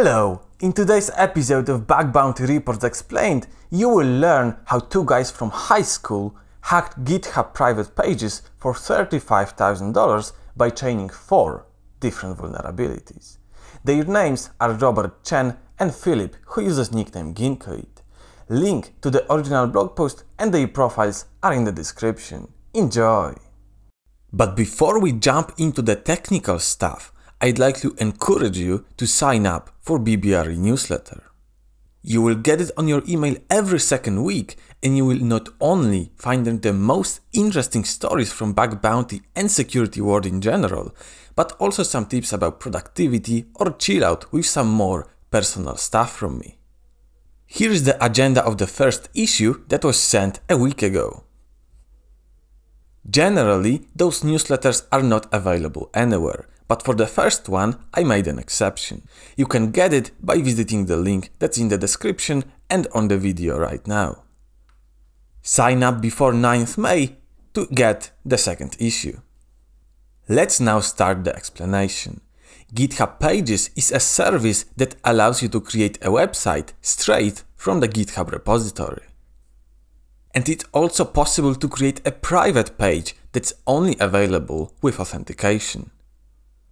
Hello! In today's episode of Bug Bounty Reports Explained, you will learn how two guys from high school hacked GitHub private pages for $35,000 by chaining four different vulnerabilities. Their names are Robert Chen and Philip, who uses nickname Ginkoid. Link to the original blog post and their profiles are in the description. Enjoy! But before we jump into the technical stuff, I'd like to encourage you to sign up for BBRE newsletter. You will get it on your email every second week and you will not only find the most interesting stories from bug bounty and security world in general, but also some tips about productivity or chill out with some more personal stuff from me. Here is the agenda of the first issue that was sent a week ago. Generally, those newsletters are not available anywhere, but for the first one, I made an exception. You can get it by visiting the link that's in the description and on the video right now. Sign up before 9th May to get the second issue. Let's now start the explanation. GitHub Pages is a service that allows you to create a website straight from the GitHub repository. And it's also possible to create a private page that's only available with authentication.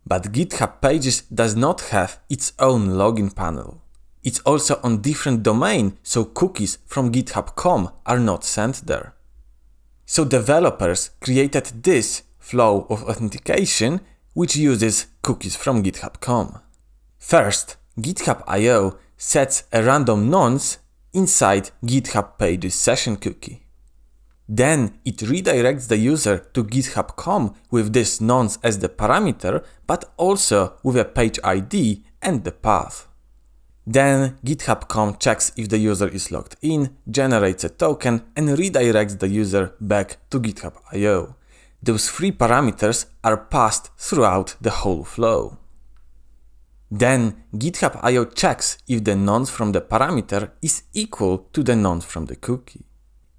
But GitHub Pages does not have its own login panel. It's also on different domain, so cookies from github.com are not sent there. So developers created this flow of authentication, which uses cookies from github.com. First, GitHub IO sets a random nonce inside GitHub Pages session cookie. Then it redirects the user to github.com with this nonce as the parameter, but also with a page ID and the path. Then github.com checks if the user is logged in, generates a token and redirects the user back to GitHub.io. Those three parameters are passed throughout the whole flow. Then GitHub.io checks if the nonce from the parameter is equal to the nonce from the cookie.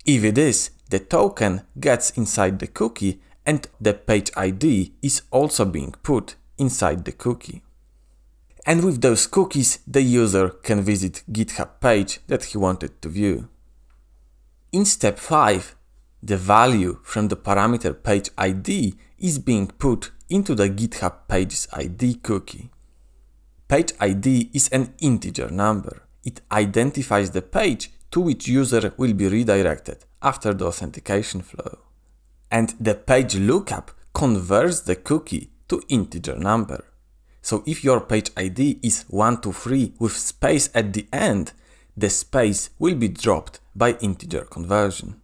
If it is, the token gets inside the cookie and the page ID is also being put inside the cookie. And with those cookies, the user can visit GitHub page that he wanted to view. In step 5, the value from the parameter page ID is being put into the GitHub page's ID cookie. Page ID is an integer number. It identifies the page to which user will be redirected after the authentication flow. And the page lookup converts the cookie to integer number. So if your page ID is 123 with space at the end, the space will be dropped by integer conversion.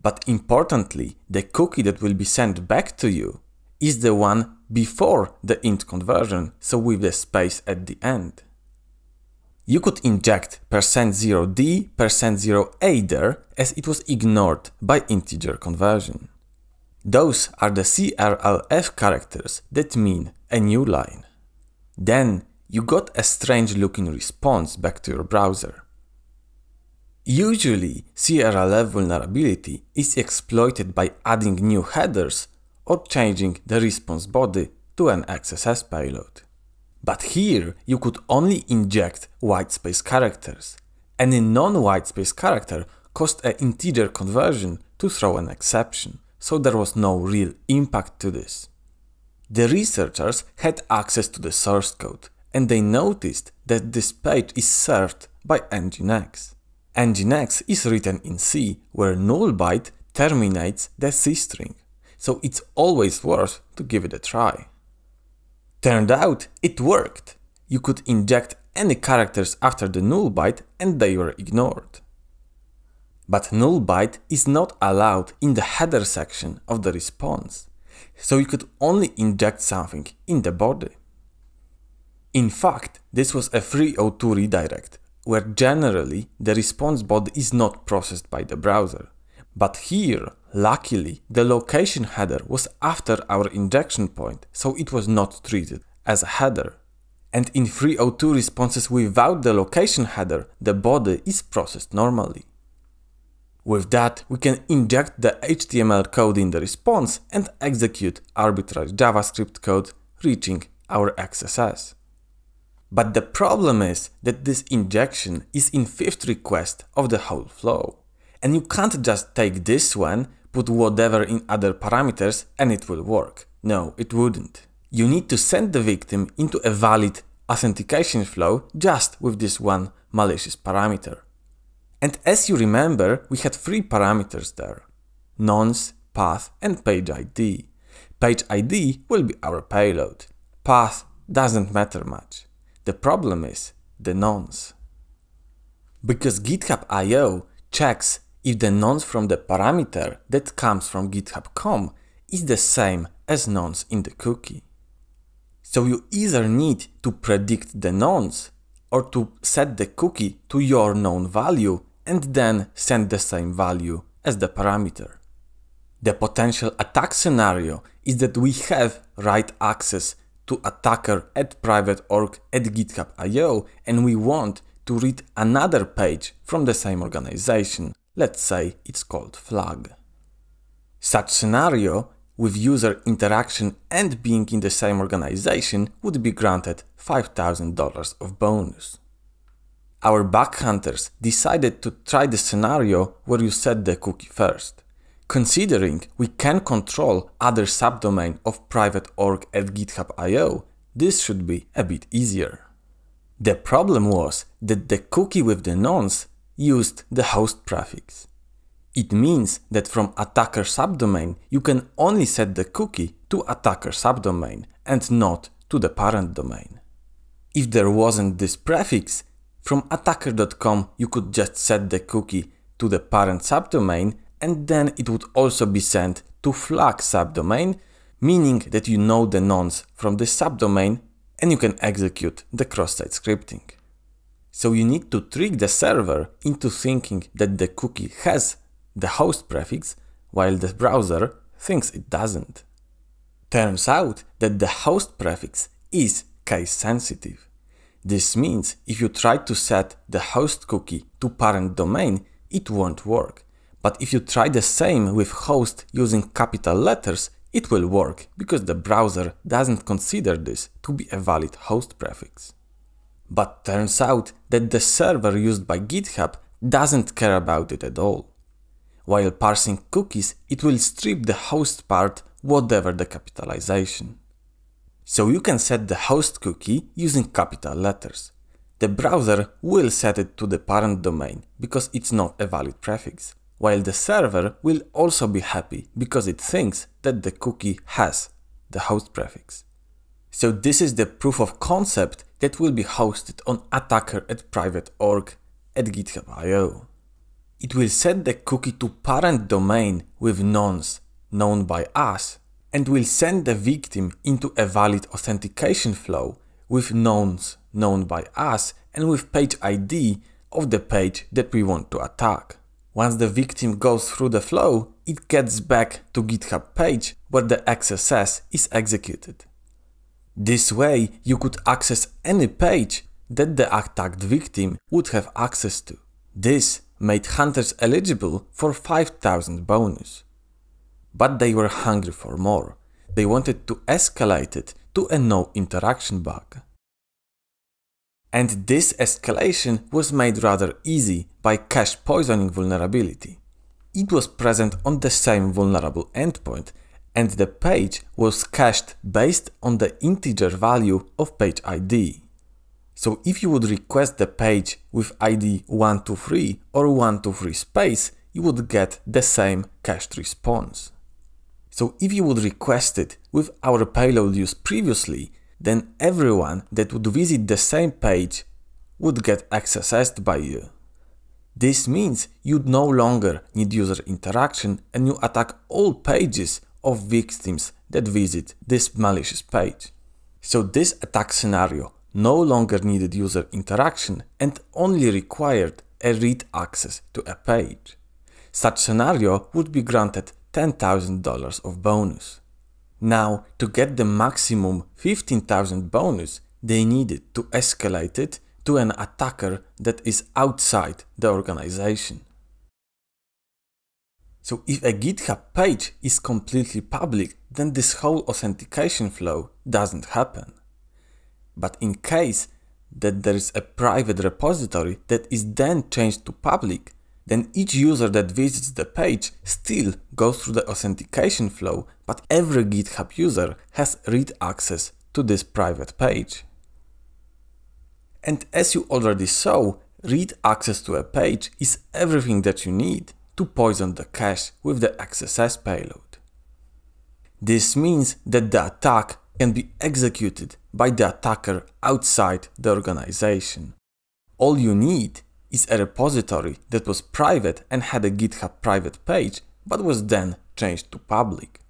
But importantly, the cookie that will be sent back to you is the one before the int conversion, so with the space at the end. You could inject %0d, %0a there as it was ignored by integer conversion. Those are the CRLF characters that mean a new line. Then you got a strange looking response back to your browser. Usually, CRLF vulnerability is exploited by adding new headers or changing the response body to an XSS payload. But here you could only inject whitespace characters. Any non-whitespace character caused an integer conversion to throw an exception, so there was no real impact to this. The researchers had access to the source code, and they noticed that this page is served by nginx. nginx is written in C, where null byte terminates the C string, so it's always worth to give it a try. Turned out it worked. You could inject any characters after the null byte and they were ignored. But null byte is not allowed in the header section of the response, so you could only inject something in the body. In fact, this was a 302 redirect, where generally the response body is not processed by the browser. But here, luckily, the location header was after our injection point, so it was not treated as a header. And in 302 responses without the location header, the body is processed normally. With that, we can inject the HTML code in the response and execute arbitrary JavaScript code reaching our XSS. But the problem is that this injection is in fifth request of the whole flow. And you can't just take this one, put whatever in other parameters and it will work. No, it wouldn't. You need to send the victim into a valid authentication flow just with this one malicious parameter. And as you remember, we had three parameters there. Nonce, path and page ID. Page ID will be our payload. Path doesn't matter much. The problem is the nonce. Because GitHub IO checks if the nonce from the parameter that comes from GitHub.com is the same as nonce in the cookie. So you either need to predict the nonce or to set the cookie to your known value and then send the same value as the parameter. The potential attack scenario is that we have write access to attacker at private.org at github.io and we want to read another page from the same organization Let's say it's called flag. Such scenario, with user interaction and being in the same organization, would be granted $5,000 of bonus. Our bug hunters decided to try the scenario where you set the cookie first. Considering we can control other subdomain of private org at github.io, this should be a bit easier. The problem was that the cookie with the nonce used the host prefix. It means that from attacker subdomain you can only set the cookie to attacker subdomain and not to the parent domain. If there wasn't this prefix, from attacker.com you could just set the cookie to the parent subdomain and then it would also be sent to flag subdomain, meaning that you know the nonce from the subdomain and you can execute the cross-site scripting. So you need to trick the server into thinking that the cookie has the host prefix while the browser thinks it doesn't. Turns out that the host prefix is case sensitive. This means if you try to set the host cookie to parent domain, it won't work. But if you try the same with host using capital letters, it will work because the browser doesn't consider this to be a valid host prefix. But turns out that the server used by GitHub doesn't care about it at all. While parsing cookies, it will strip the host part whatever the capitalization. So you can set the host cookie using capital letters. The browser will set it to the parent domain because it's not a valid prefix, while the server will also be happy because it thinks that the cookie has the host prefix. So this is the proof of concept that will be hosted on attacker at private.org at github.io. It will set the cookie to parent domain with nonce known by us and will send the victim into a valid authentication flow with nonce known by us and with page ID of the page that we want to attack. Once the victim goes through the flow, it gets back to GitHub page where the XSS is executed. This way you could access any page that the attacked victim would have access to. This made hunters eligible for 5000 bonus. But they were hungry for more. They wanted to escalate it to a no interaction bug. And this escalation was made rather easy by cache poisoning vulnerability. It was present on the same vulnerable endpoint and the page was cached based on the integer value of page ID. So if you would request the page with ID 123 or 123 space, you would get the same cached response. So if you would request it with our payload used previously, then everyone that would visit the same page would get accessed by you. This means you no longer need user interaction and you attack all pages of victims that visit this malicious page. So this attack scenario no longer needed user interaction and only required a read access to a page. Such scenario would be granted $10,000 of bonus. Now, to get the maximum 15,000 bonus, they needed to escalate it to an attacker that is outside the organization. So if a GitHub page is completely public, then this whole authentication flow doesn't happen. But in case that there is a private repository that is then changed to public, then each user that visits the page still goes through the authentication flow, but every GitHub user has read access to this private page. And as you already saw, read access to a page is everything that you need to poison the cache with the XSS payload. This means that the attack can be executed by the attacker outside the organization. All you need is a repository that was private and had a GitHub private page, but was then changed to public.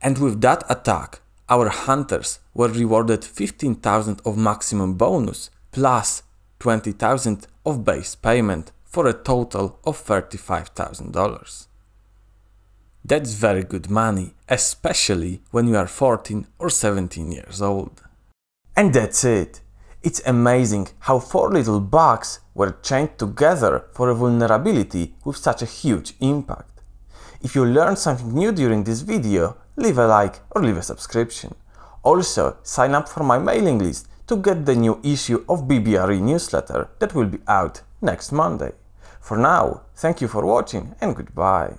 And with that attack, our hunters were rewarded 15,000 of maximum bonus plus 20,000 of base payment for a total of $35,000. That's very good money, especially when you are 14 or 17 years old. And that's it. It's amazing how four little bugs were chained together for a vulnerability with such a huge impact. If you learned something new during this video, leave a like or leave a subscription. Also, sign up for my mailing list to get the new issue of BBRE newsletter that will be out next Monday. For now, thank you for watching and goodbye.